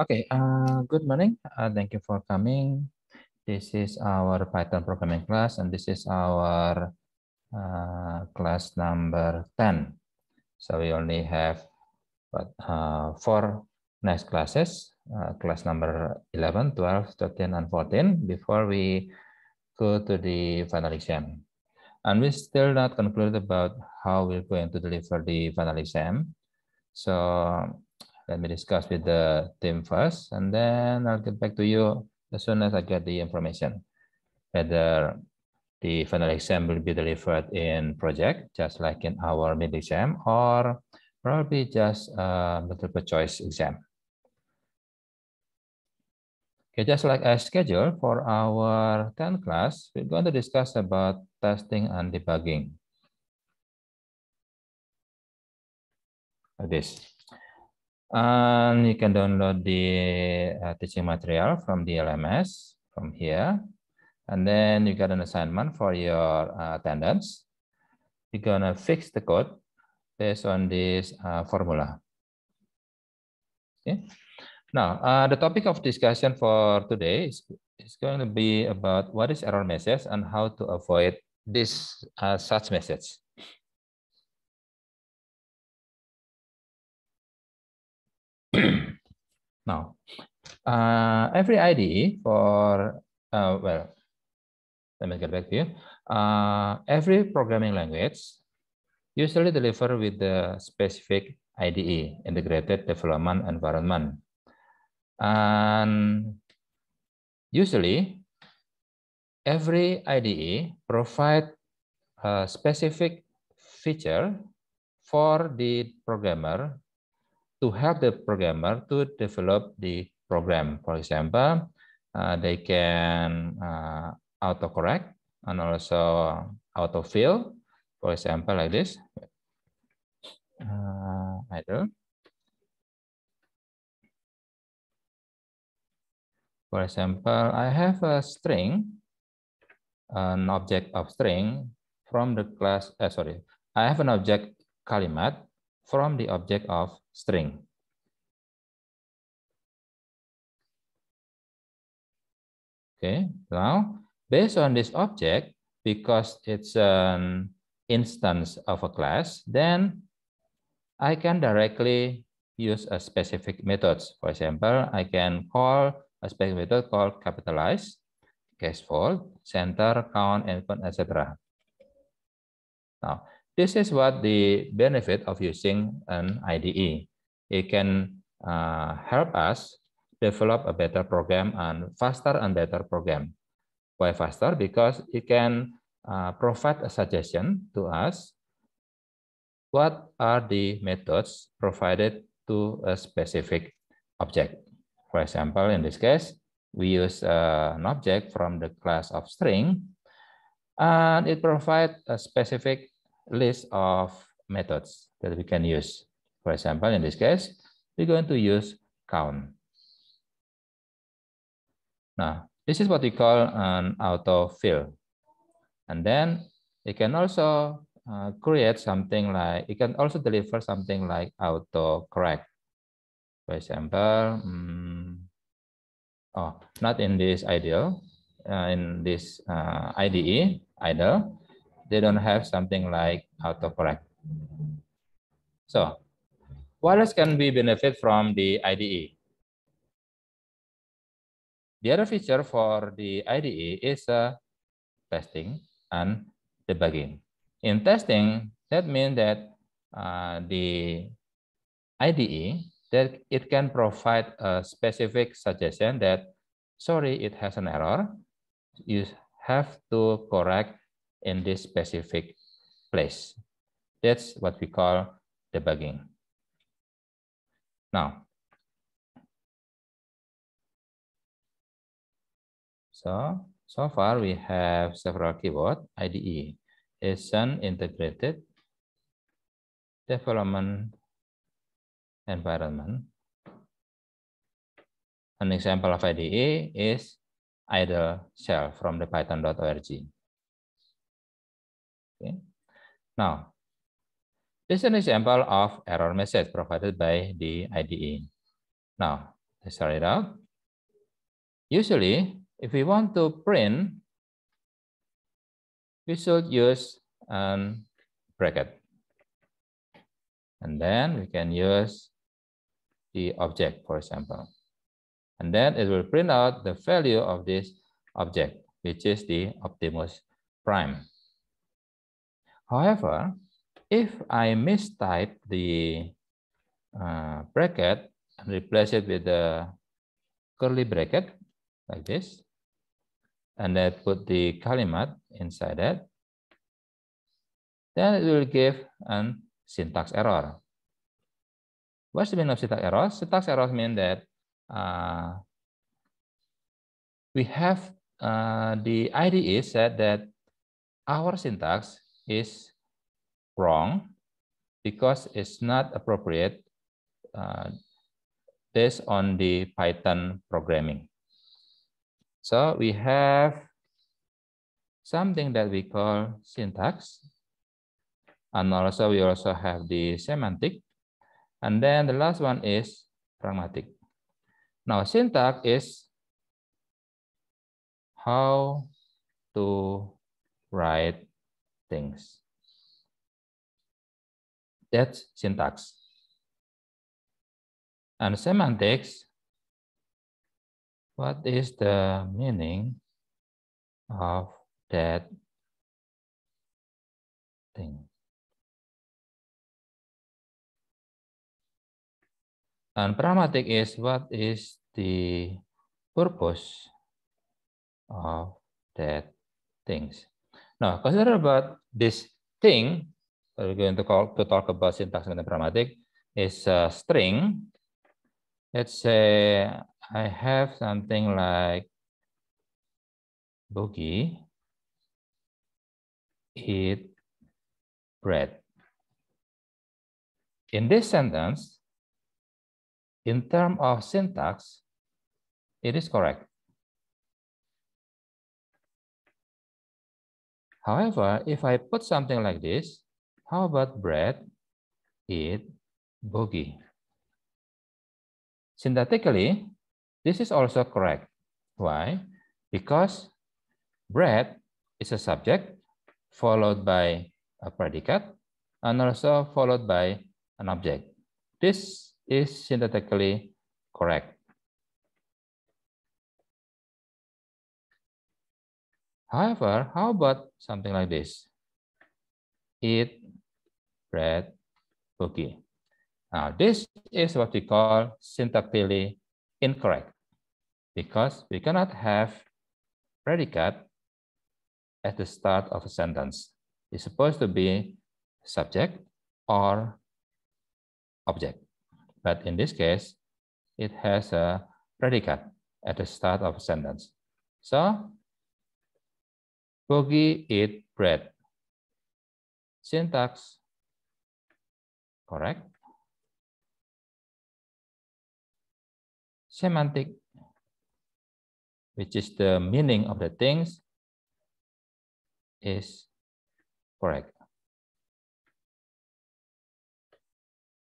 Okay, uh, good morning. Uh, thank you for coming. This is our Python programming class, and this is our uh, class number 10. So we only have but, uh, four next classes, uh, class number 11, 12, 13, and 14, before we go to the final exam. And we still not concluded about how we're going to deliver the final exam. So let me discuss with the team first, and then I'll get back to you as soon as I get the information whether the final exam will be delivered in project, just like in our mid exam, or probably just a multiple choice exam. Okay, just like I scheduled for our 10th class, we're going to discuss about testing and debugging. Like this. And you can download the uh, teaching material from the LMS from here. And then you get an assignment for your uh, attendance. You're going to fix the code based on this uh, formula. Okay. Now, uh, the topic of discussion for today is, is going to be about what is error message and how to avoid this uh, such message. now, uh, every ID for, uh, well, let me get back to you. Uh, every programming language usually deliver with the specific IDE, Integrated Development Environment. And usually, every IDE provide a specific feature for the programmer to help the programmer to develop the program. For example, uh, they can uh, autocorrect and also autofill, for example, like this. Uh, I do. For example, I have a string, an object of string from the class, uh, sorry, I have an object kalimat from the object of string. Okay, now based on this object, because it's an instance of a class, then I can directly use a specific methods. For example, I can call a specific method called capitalize, case fold, center, count, endpoint, etc. Now, This is what the benefit of using an IDE. It can uh, help us develop a better program and faster and better program. Why faster? Because it can uh, provide a suggestion to us what are the methods provided to a specific object. For example, in this case, we use uh, an object from the class of string, and it provides a specific list of methods that we can use. For example, in this case, we're going to use count. Now, this is what we call an autofill. And then it can also uh, create something like, it can also deliver something like autocorrect. For example, um, oh, not in this ideal, uh, in this uh, IDE, idle, they don't have something like autocorrect. So what else can we benefit from the IDE? The other feature for the IDE is uh, testing and debugging. In testing, that means that uh, the IDE that it can provide a specific suggestion that sorry, it has an error. You have to correct in this specific place. That's what we call debugging. Now, so, so far we have several keyword IDE is an integrated development environment. An example of IDE is idle shell from the python.org. Okay. Now, this is an example of error message provided by the IDE. Now, let's start it out. Usually, if we want to print, we should use an bracket. And then we can use the object, for example. And then it will print out the value of this object, which is the Optimus prime. However, if I mistype the uh, bracket and replace it with the curly bracket like this, and then put the kalimat inside that, then it will give an syntax error. What's the meaning of syntax error? Syntax errors mean that uh, we have uh, the IDE said that our syntax is wrong because it's not appropriate uh, based on the Python programming. So we have something that we call syntax. And also we also have the semantic. And then the last one is pragmatic. Now syntax is how to write things. That's syntax. And semantics, what is the meaning of that thing? And pragmatic is what is the purpose of that things. Now, consider about this thing that we're going to, call, to talk about syntax and pragmatic is a string. Let's say I have something like boogie eat bread. In this sentence, in terms of syntax, it is correct. However, if I put something like this, how about bread, eat, boogie? Syntactically, this is also correct. Why? Because bread is a subject followed by a predicate and also followed by an object. This is syntactically correct. However, how about something like this? Eat bread cookie. Now, this is what we call syntactically incorrect because we cannot have predicate at the start of a sentence. It's supposed to be subject or object. But in this case, it has a predicate at the start of a sentence. So Kogi eat bread. Syntax, correct. Semantic, which is the meaning of the things, is correct.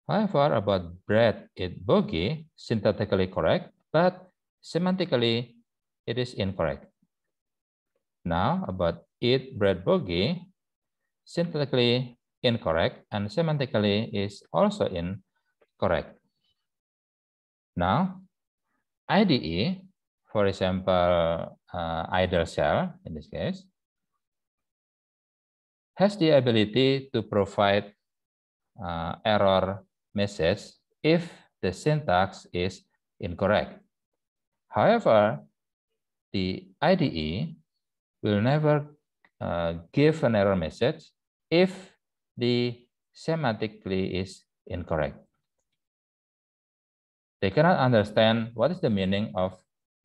However, about bread it bogey, syntactically correct, but semantically it is incorrect now about eat bread boogie, synthetically incorrect and semantically is also incorrect. Now, IDE, for example, uh, idle shell in this case, has the ability to provide uh, error message if the syntax is incorrect. However, the IDE will never uh, give an error message if the semantically is incorrect. They cannot understand what is the meaning of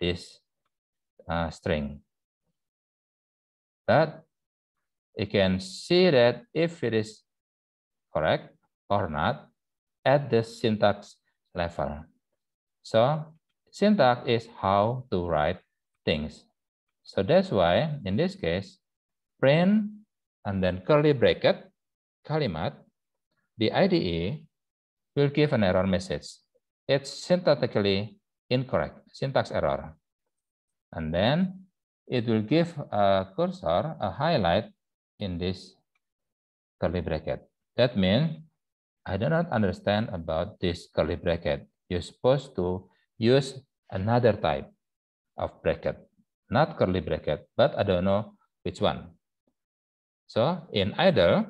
this uh, string. But you can see that if it is correct or not at the syntax level. So syntax is how to write things. So that's why in this case, print and then curly bracket, kalimat, the IDE will give an error message. It's syntactically incorrect, syntax error. And then it will give a cursor, a highlight in this curly bracket. That means I do not understand about this curly bracket. You're supposed to use another type of bracket not curly bracket, but I don't know which one. So in either,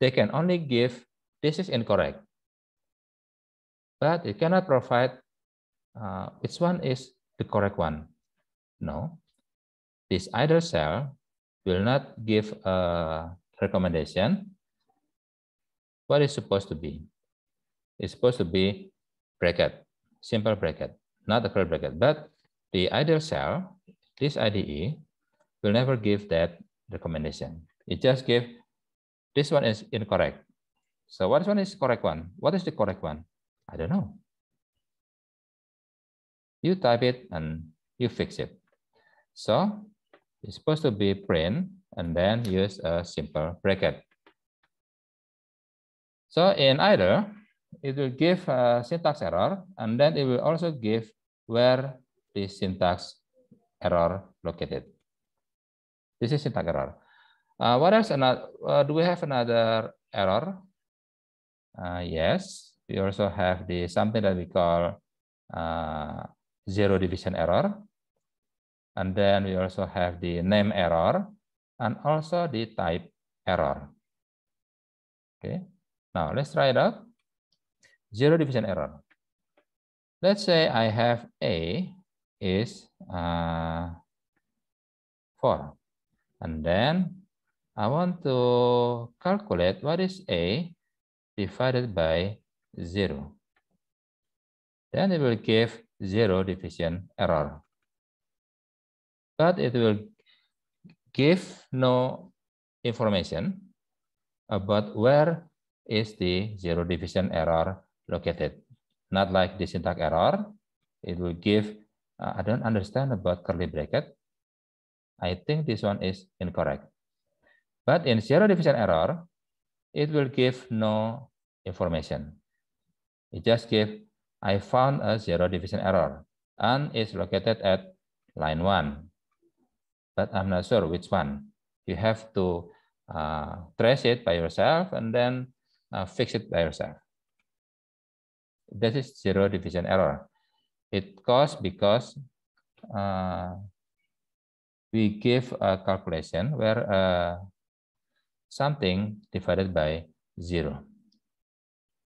they can only give this is incorrect, but it cannot provide uh, which one is the correct one. No, this either cell will not give a recommendation. What is supposed to be? It's supposed to be bracket, simple bracket, not a curly bracket, but the ideal cell this IDE will never give that recommendation. It just give this one is incorrect. So what is one is correct one? What is the correct one? I don't know. You type it and you fix it. So it's supposed to be print and then use a simple bracket. So in either, it will give a syntax error, and then it will also give where the syntax error located. This is syntax error. Uh, what else? Another, uh, do we have another error? Uh, yes, we also have the something that we call uh, zero division error. And then we also have the name error and also the type error. Okay, now let's try it out. Zero division error. Let's say I have A is uh, 4. And then I want to calculate what is A divided by 0. Then it will give 0 division error. But it will give no information about where is the zero division error located. Not like the syntax error, it will give uh, I don't understand about curly bracket. I think this one is incorrect. But in zero division error, it will give no information. It just give I found a zero division error and is located at line one. But I'm not sure which one. You have to uh, trace it by yourself and then uh, fix it by yourself. This is zero division error. It caused because uh, we give a calculation where uh, something divided by zero.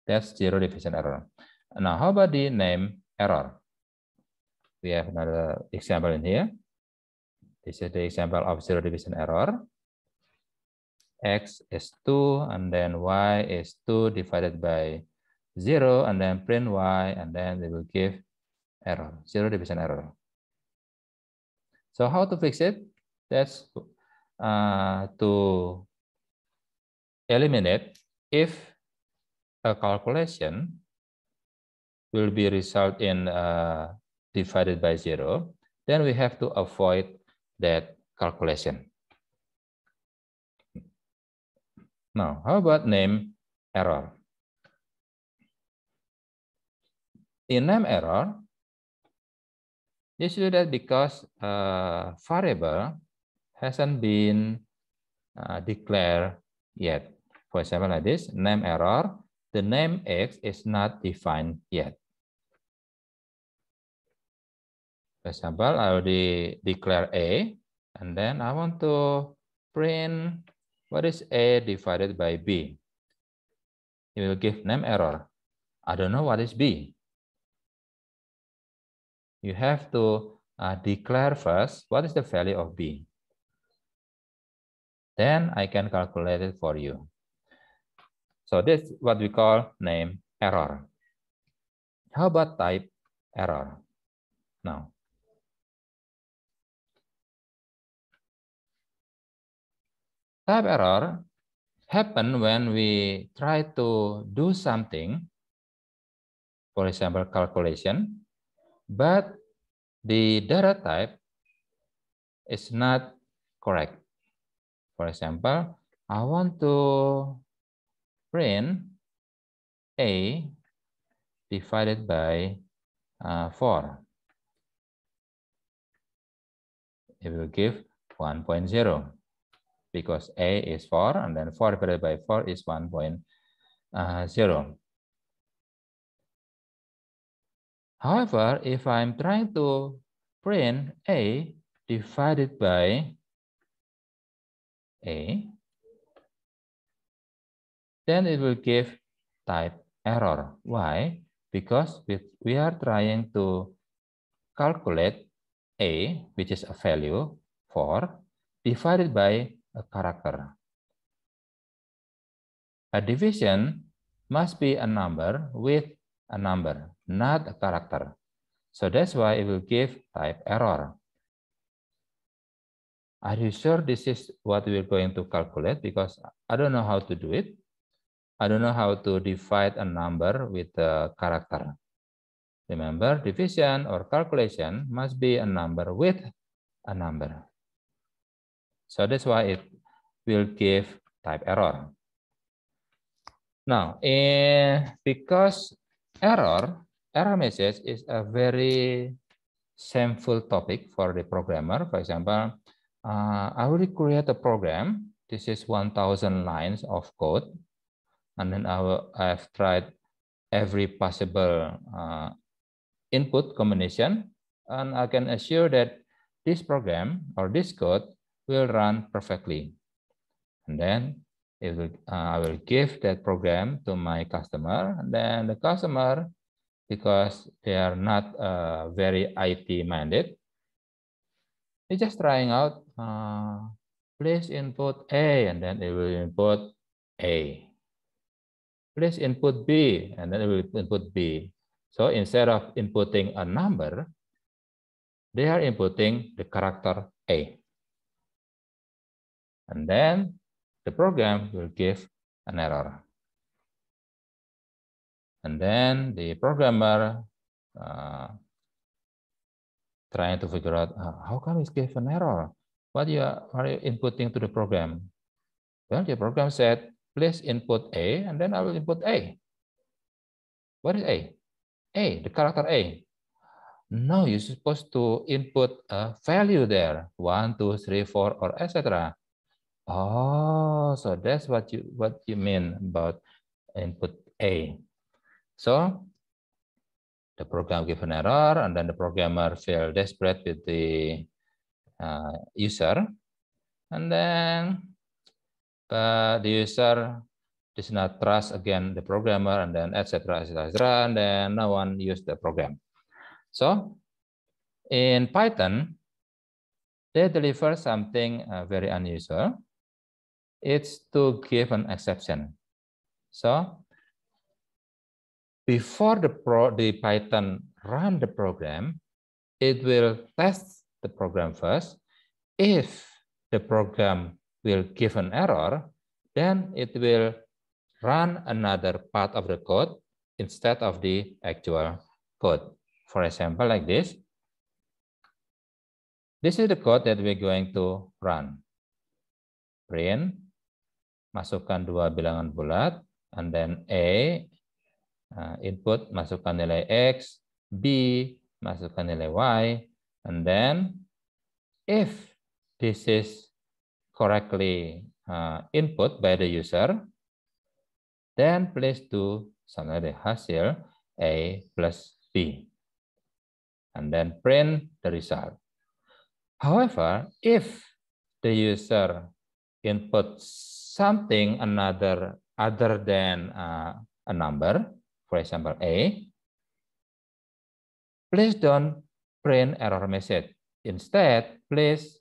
That's zero division error. Now, how about the name error? We have another example in here. This is the example of zero division error. X is 2, and then Y is 2 divided by 0, and then print Y, and then they will give error, zero division error. So how to fix it? That's uh, to eliminate if a calculation will be result in uh, divided by zero, then we have to avoid that calculation. Now, how about name error? In name error, Just do that because uh, variable hasn't been uh, declared yet. For example, like this, name error, the name x is not defined yet. For example, I already declare A, and then I want to print what is A divided by B. It will give name error. I don't know what is B. you have to uh, declare first what is the value of B. Then I can calculate it for you. So this is what we call name error. How about type error? Now, type error happen when we try to do something, for example, calculation, but the data type is not correct. For example, I want to print A divided by uh, 4. It will give 1.0 because A is 4 and then 4 divided by 4 is 1.0. However, if I'm trying to print A divided by A, then it will give type error. Why? Because we are trying to calculate A, which is a value, for divided by a character. A division must be a number with a number. not a character. So that's why it will give type error. Are you sure this is what we're going to calculate? Because I don't know how to do it. I don't know how to divide a number with a character. Remember, division or calculation must be a number with a number. So that's why it will give type error. Now, eh, because error error message is a very shameful topic for the programmer. For example, uh, I will create a program. This is 1,000 lines of code. And then I will, I've tried every possible uh, input combination. And I can assure that this program or this code will run perfectly. And then it will, uh, I will give that program to my customer. And then the customer because they are not uh, very IT minded. They're just trying out, uh, please input A, and then it will input A. Please input B, and then it will input B. So instead of inputting a number, they are inputting the character A. And then the program will give an error. And then the programmer uh, trying to figure out uh, how come it gave an error? What you are, are you inputting to the program? Well, the program said, please input A, and then I will input A. What is A? A, the character A. No, you're supposed to input a value there, one, two, three, four, or etc. Oh, so that's what you what you mean about input A. So the program an error, and then the programmer feel desperate with the uh, user, and then the user does not trust again the programmer, and then etc. etc. and then no one used the program. So in Python, they deliver something uh, very unusual. It's to give an exception. So before the, pro, the Python run the program, it will test the program first. If the program will give an error, then it will run another part of the code instead of the actual code. For example, like this. This is the code that we're going to run. Print, masukkan dua bilangan bulat, and then A Nah, input masukkan nilai X, B masukkan nilai Y, and then if this is correctly uh, input by the user, then please do the hasil A plus B, and then print the result. However, if the user input something another other than uh, a number, For example, A, please don't print error message. Instead, please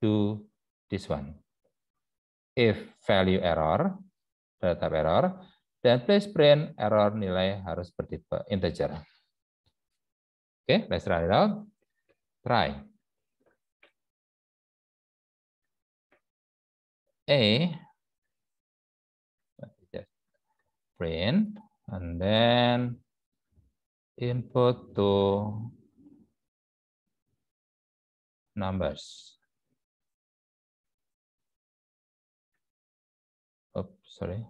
do this one. If value error, data error, then please print error nilai harus bertipe integer. Oke, okay, let's try it out. Try. A print and then input to numbers. Oops, sorry.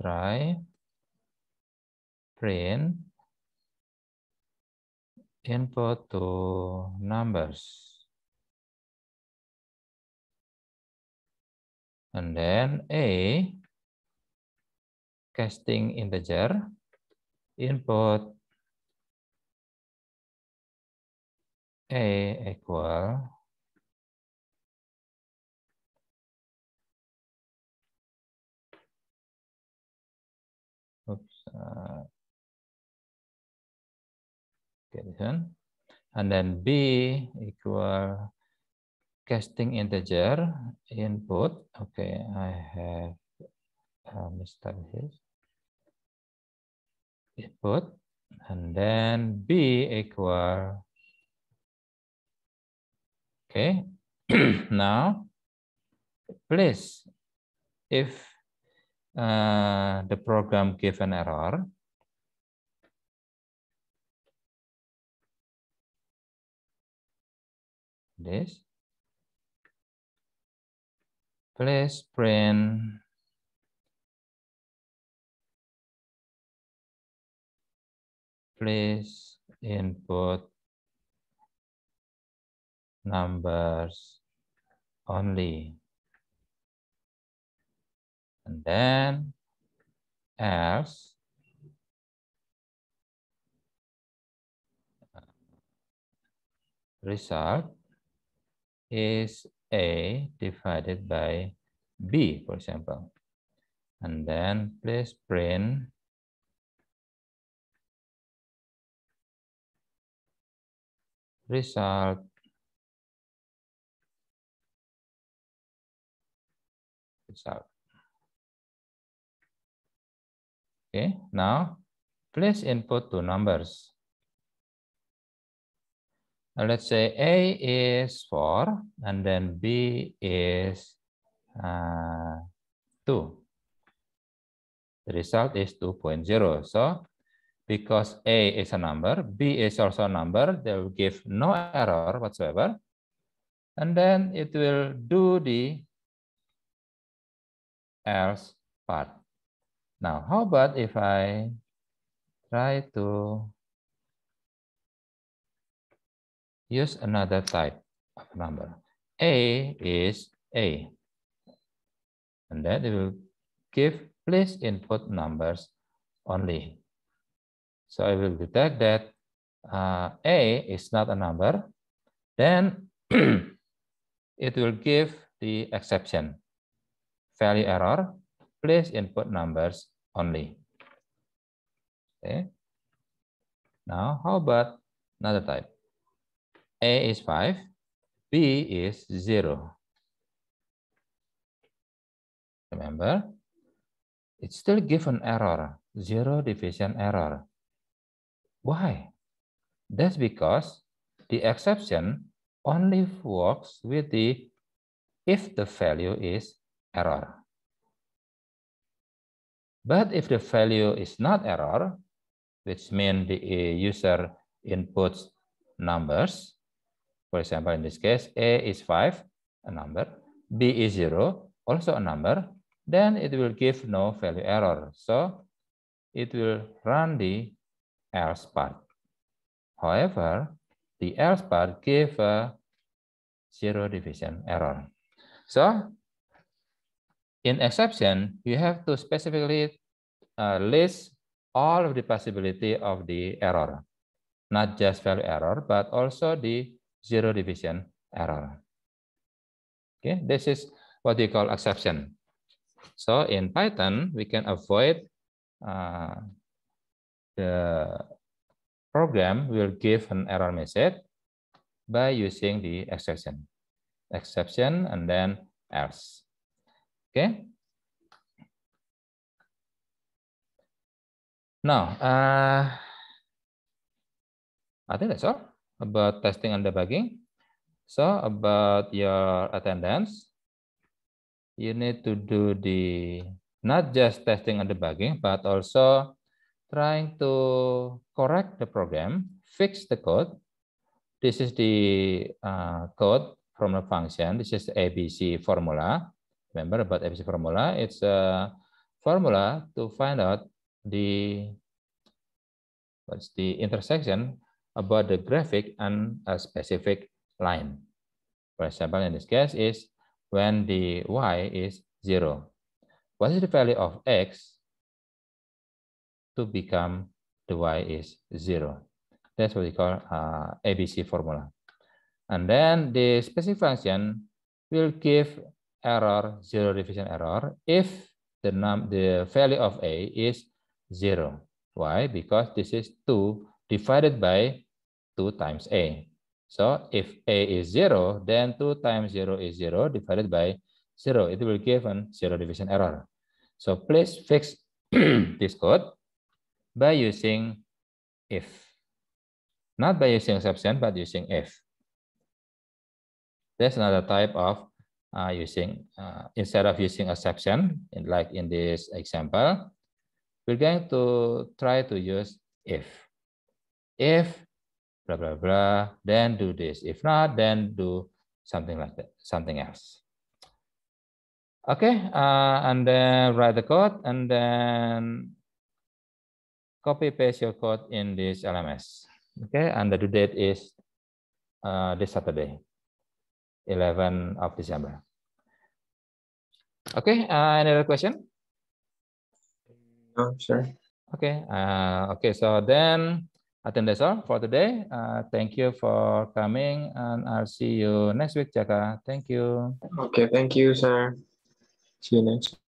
Try print input to numbers. And then A casting integer input a equal oops uh, this and then b equal casting integer input okay i have uh, mistake here input and then B equal. Okay, now please, if uh, the program give an error, this, please print please input numbers only. And then else result is A divided by B, for example. And then please print result result okay now please input two numbers let's say A is 4 and then B is uh, 2. The result is 2.0. So because A is a number, B is also a number, they will give no error whatsoever. And then it will do the else part. Now, how about if I try to use another type of number? A is A. And then it will give please input numbers only. So I will detect that uh, A is not a number, then it will give the exception. Value error, please input numbers only. Okay. Now, how about another type? A is 5, B is 0. Remember, it still give an error, zero division error. Why? That's because the exception only works with the if the value is error. But if the value is not error, which means the uh, user inputs numbers, for example, in this case, A is 5, a number, B is 0, also a number, then it will give no value error. So it will run the L-spot. However, the L-spot gave a zero division error. So in exception, you have to specifically uh, list all of the possibility of the error, not just value error, but also the zero division error. Okay, this is what we call exception. So in Python, we can avoid uh, the program will give an error message by using the exception, exception and then else. Okay. Now, uh, I think that's all about testing and debugging. So about your attendance, you need to do the not just testing and debugging, but also trying to correct the program, fix the code. This is the uh, code from the function. This is ABC formula. Remember about ABC formula? It's a formula to find out the what's the intersection about the graphic and a specific line. For example, in this case is when the y is zero. What is the value of x to become the y is zero. That's what we call uh, ABC formula. And then the specific function will give error, zero division error, if the, num the value of A is zero. Why? Because this is two divided by two times A. So if A is zero, then two times zero is zero divided by zero. It will give an zero division error. So please fix this code by using if. Not by using exception, but using if. There's another type of uh, using, uh, instead of using exception, in, like in this example, we're going to try to use if. If, blah, blah, blah, then do this. If not, then do something like that, something else. Okay, uh, and then write the code and then copy paste your code in this LMS. Okay, and the due date is uh, this Saturday, 11 of December. Okay, uh, any other question? No, sure. Okay, uh, okay, so then I think that's all for today. Uh, thank you for coming, and I'll see you next week, Jaka. Thank you. Okay, thank you, sir. See you next.